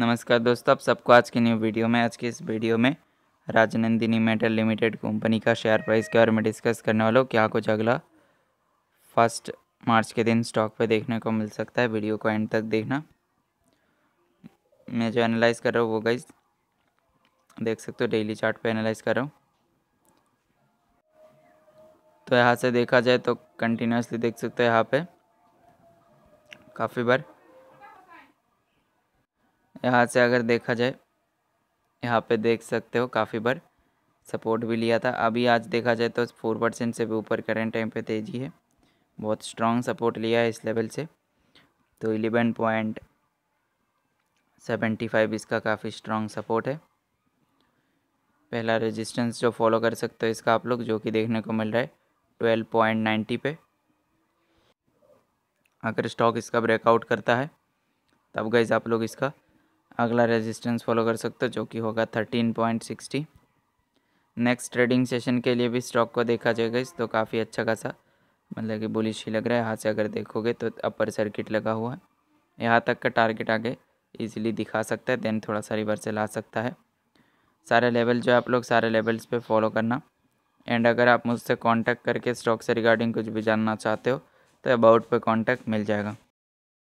नमस्कार दोस्तों आप सबको आज के न्यू वीडियो में आज के इस वीडियो में राजनंदिनी मेटल लिमिटेड कंपनी का शेयर प्राइस के बारे में डिस्कस करने वाला हूँ क्या कुछ अगला फर्स्ट मार्च के दिन स्टॉक पे देखने को मिल सकता है वीडियो को एंड तक देखना मैं जो एनालाइज कर रहा हूँ वो गाइज देख सकते हो डेली चार्ट पे एनालाइज कर रहा हूँ तो यहाँ से देखा जाए तो कंटिन्यूसली देख सकते हो यहाँ पे काफ़ी बार यहाँ से अगर देखा जाए यहाँ पे देख सकते हो काफ़ी बार सपोर्ट भी लिया था अभी आज देखा जाए तो फोर परसेंट से भी ऊपर करेंट टाइम पे तेज़ी है बहुत स्ट्रांग सपोर्ट लिया है इस लेवल से तो एलेवन पॉइंट सेवेंटी फाइव इसका काफ़ी स्ट्रांग सपोर्ट है पहला रेजिस्टेंस जो फॉलो कर सकते हो इसका आप लोग जो कि देखने को मिल रहा है ट्वेल्व पॉइंट नाइन्टी पे अगर स्टॉक इसका ब्रेकआउट करता है तब गैस आप लोग इसका अगला रेजिस्टेंस फॉलो कर सकते हो जो कि होगा thirteen point sixty next trading session के लिए भी स्टॉक को देखा जाएगा इस तो काफ़ी अच्छा खासा मतलब कि बुलिश ही लग रहा है यहाँ से अगर देखोगे तो अपर सर्किट लगा हुआ है यहाँ तक का टारगेट आगे इजीली दिखा सकता है देन थोड़ा सा रिवर्सल आ सकता है सारे लेवल जो है आप लोग सारे लेवल्स पर फॉलो करना एंड अगर आप मुझसे कॉन्टैक्ट करके स्टॉक से रिगार्डिंग कुछ भी जानना चाहते हो तो अबाउट पे कांटेक्ट मिल जाएगा